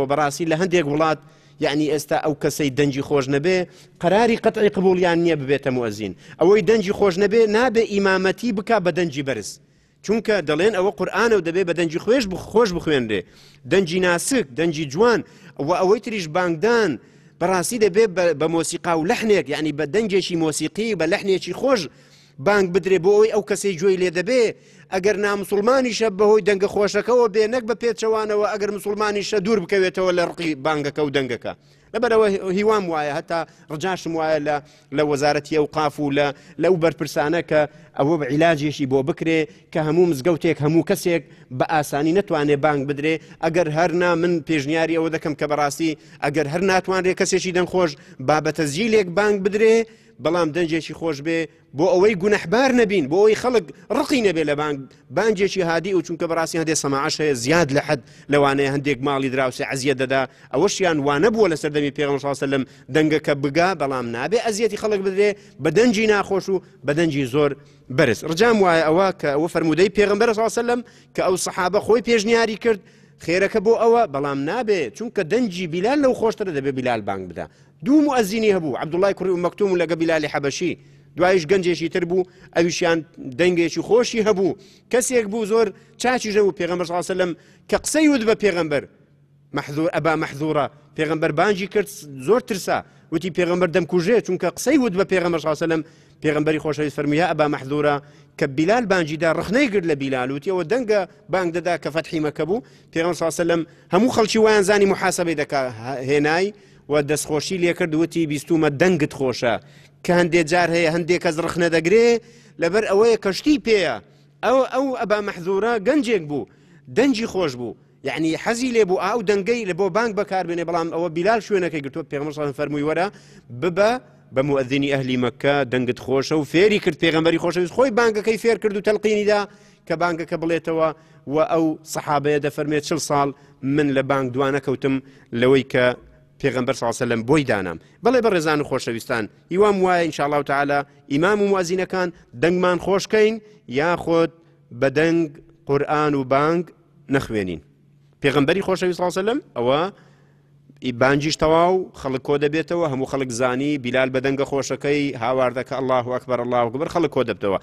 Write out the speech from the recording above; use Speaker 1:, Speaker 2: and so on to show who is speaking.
Speaker 1: بۆ بەڕاستی لە هەندێک وڵات یعنی ئێستا ئەو کەسەی دەنجی خۆش نەبێ قەراری قەتعی قبولیان نییە ببێتە موەزین ئەوەی دەنجی خۆش نەبێ نابێ ئیمامەتی بک بە دەنجی بەرز چونکە دەڵێن ئەوە قورآانە و دەبێ بە دەنجی خوێش خۆش بخوێنرێ دەنجی ناسک دەنجی جوان و ئەوەی تریش بانگدان بەڕاستی دەبێت بە مۆسیقا و لەحنێک یعنی بە دەنجێکی مۆسیقی بە لەحنێکی خۆش بانگ بدرێ بۆ ئەوی ئەو کەسی گوێی لێ دەبێ ئەگەر نامسلمانی شە بەهۆی دەنگە خۆشەکەەوە بێ نەک بە پێچەوانەوە ئەگەر مسلمانی شە دوور بکەوێتەوە لە ڕقی بانگەکە و دەنگەکە لەبەرەوە هیوام وایە هەتا ڕجاشم وایە لە لە وەزارەتی ئەو قاف و لە لەو بەرپرسانە کە ئەوە بە عیلاجێکی بۆ بکرێ کە هەموو مزگەوتێک هەموو کەسێک بە ئاسانی نتوانێ بانگ بدرێ ئەگەر هەرنا من پێشنیاری ئەوە دەکەم کە بەڕاستی ئەگەر هەر ناتوانێت کەسێکی دەنخۆش بابەتە زیلێک بانگ بدرێ بەڵام دەنجێکی خۆش بێ بۆ ئەوەی گونەحبار نەبین بۆ ئەوی خەڵک ڕقی نەبێ لە بانجێکی هادی و چونکە بەڕاستی هەندێک سەماعش هەیە زیاد لە حد لەوانەیە هەندێک ماڵی دراوسێ ئەزیەت دەدا ئەوەشیان وانەبووە لە سەردەمی پێغمشاسە لەم دەنگەکە بگا بەڵام نابێ ئەزیەتی خەڵک بدرێ بە دەنجی ناخۆش و بە دەنجی زۆر بەرز ڕجام وایە ئەوە کە ئەوە فرەرمودەی پێغمبەر ساسە لەم کە ئەو سەحابە خۆی پێشنیاری کرد خێرەکە بۆ ئەوە بەڵام نابێت چونکە دەنجی بیلال لەو خۆشترە دەبێ بیلال بانگ بدا دوو ئەزینی هەبوو عبدوڵای کوڕی و مەکتوم و لەگە بیلالی حەبەشی دوایش گەنجێکی تر بوو ئەویشیان دەنگێکی خۆشی هەبوو کەسێک بوو زۆر چاچی ژە و پێغەمبەر ساسە لەم کە قسەی ود بە پێغەمبەر محزور ئەبا محزورە پێغمبەر بانجی کرد زۆر ترسا وتی پێغمبەر دەمکوژێ چونکە قسەی وت بە پێغمە شاسەلم پێغمبەری خۆشەویست فەرمیە ئەبا محزورە کە بیلال بانجیدا ڕخنەی گرت لە بیلالوتیەوە دەنگە بانگ دەدا کە فەتحیمەکە بوو پێغم ساسەلم هەموو خەڵکی وایان زانی محاسبەی دەکا هێنای و دەستخۆشی لێکرد وتی بیستومە دەنگت خۆشە کە هەندێک جار هەیە هەندێک کەس ڕخنە دەگرێ لەبەر ئەوەیە کەشتی پێەیە ئەو ئەو ئەبا مەحزورە گەنجێک بوو دەنجی خۆش بوو یعنی حەزی لێ بوو ئاو دەنگەی لە بۆ بانک بەکار بێنێ بەڵام ئەوە بیلال شوێنەکەی گرتووە پێغمەسان فەرمووی وەرە ببە بە مؤذنی ئەهلی مەکە دەنگت خۆشە و فێری کرد پێغەمبەری خۆشەویست خۆی بانگەکەی فێر کرد و تەلقینیدا کە بانگەکە بڵێتەوە و ئەو سەحابەیە دەفەرمێت چل ساڵ من لە بانک دوانەکەوتم لەوەی کە پێغمبەر ساسەلم بۆی دانام بەڵێ بە ڕێزان و خۆشەویستان هیوام وایە انشاءڵاو تعالا ئیمام و موازینەکان دەنگمان خۆشکەین یاخۆت بە دەنگ قورآن و بانگ نەخوێنین پێغمبەری خۆشەوی ساسەلم ئەوە بانجیش تەواو خەڵک کۆ دەبێتەوە هەموو خەڵک زانی بیلال بەدەنگە خۆشەکەی هاواردەکە الله و ئەکبەر الله و گوبەر خەڵک کۆ دەبێتەوە.